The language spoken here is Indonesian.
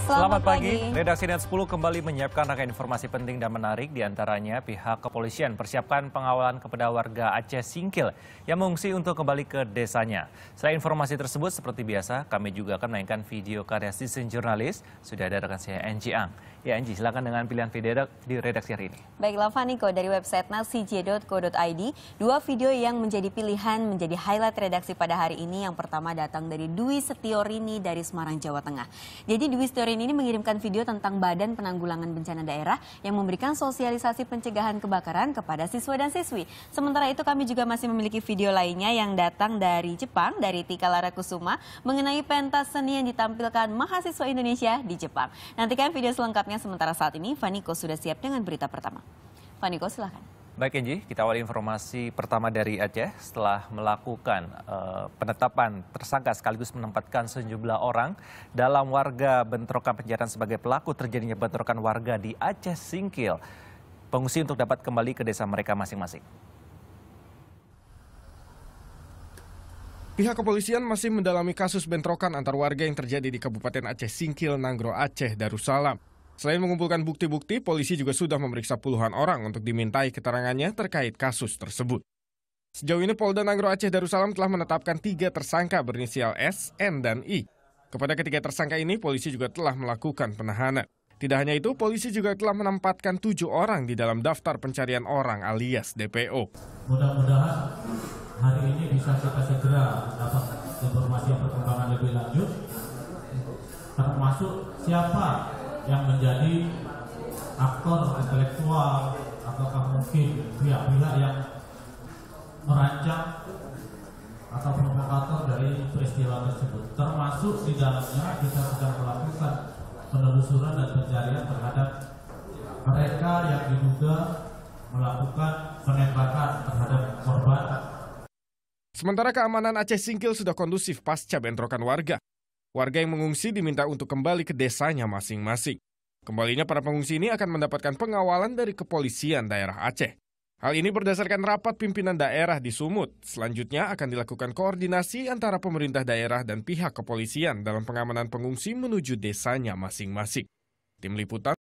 Selamat, Selamat pagi. pagi. Redaksi Net 10 kembali menyiapkan rangkaian informasi penting dan menarik Di antaranya pihak kepolisian persiapkan pengawalan kepada warga Aceh Singkil yang mengungsi untuk kembali ke desanya. Selain informasi tersebut seperti biasa kami juga akan mainkan video karya season jurnalis. Sudah ada rekan saya Angie Ang. Ya Angie silakan dengan pilihan video di redaksi hari ini. Baiklah Faniko dari website nasij.co.id. Dua video yang menjadi pilihan menjadi highlight redaksi pada hari ini. Yang pertama datang dari Dwi Setiorini dari Semarang Jawa Tengah. Jadi Dwi Setiorini Syahrini ini mengirimkan video tentang Badan Penanggulangan Bencana Daerah yang memberikan sosialisasi pencegahan kebakaran kepada siswa dan siswi. Sementara itu kami juga masih memiliki video lainnya yang datang dari Jepang, dari Tika Lara Kusuma, mengenai pentas seni yang ditampilkan mahasiswa Indonesia di Jepang. Nantikan video selengkapnya sementara saat ini Faniko sudah siap dengan berita pertama. Faniko silahkan. Baik Enji, kita awali informasi pertama dari Aceh setelah melakukan uh, penetapan tersangka sekaligus menempatkan sejumlah orang dalam warga bentrokan penjaraan sebagai pelaku terjadinya bentrokan warga di Aceh Singkil. Pengungsi untuk dapat kembali ke desa mereka masing-masing. Pihak kepolisian masih mendalami kasus bentrokan antar warga yang terjadi di Kabupaten Aceh Singkil, Nanggro Aceh, Darussalam. Selain mengumpulkan bukti-bukti, polisi juga sudah memeriksa puluhan orang untuk dimintai keterangannya terkait kasus tersebut. Sejauh ini Polda Nagro Aceh Darussalam telah menetapkan tiga tersangka berinisial S, N, dan I. Kepada ketiga tersangka ini, polisi juga telah melakukan penahanan. Tidak hanya itu, polisi juga telah menempatkan tujuh orang di dalam daftar pencarian orang alias DPO. Mudah-mudahan hari ini bisa kita segera dapat informasi perkembangan lebih lanjut, termasuk siapa yang menjadi aktor intelektual ataukah mungkin pihak-pihak yang merancang atau provokator dari peristiwa tersebut termasuk di dalamnya kita sedang melakukan penelusuran dan pencarian terhadap mereka yang diduga melakukan penembakan terhadap korban Sementara keamanan Aceh Singkil sudah kondusif pasca bentrokan warga. Warga yang mengungsi diminta untuk kembali ke desanya masing-masing. Kembalinya para pengungsi ini akan mendapatkan pengawalan dari kepolisian daerah Aceh. Hal ini berdasarkan rapat pimpinan daerah di Sumut. Selanjutnya akan dilakukan koordinasi antara pemerintah daerah dan pihak kepolisian dalam pengamanan pengungsi menuju desanya masing-masing. Tim Liputan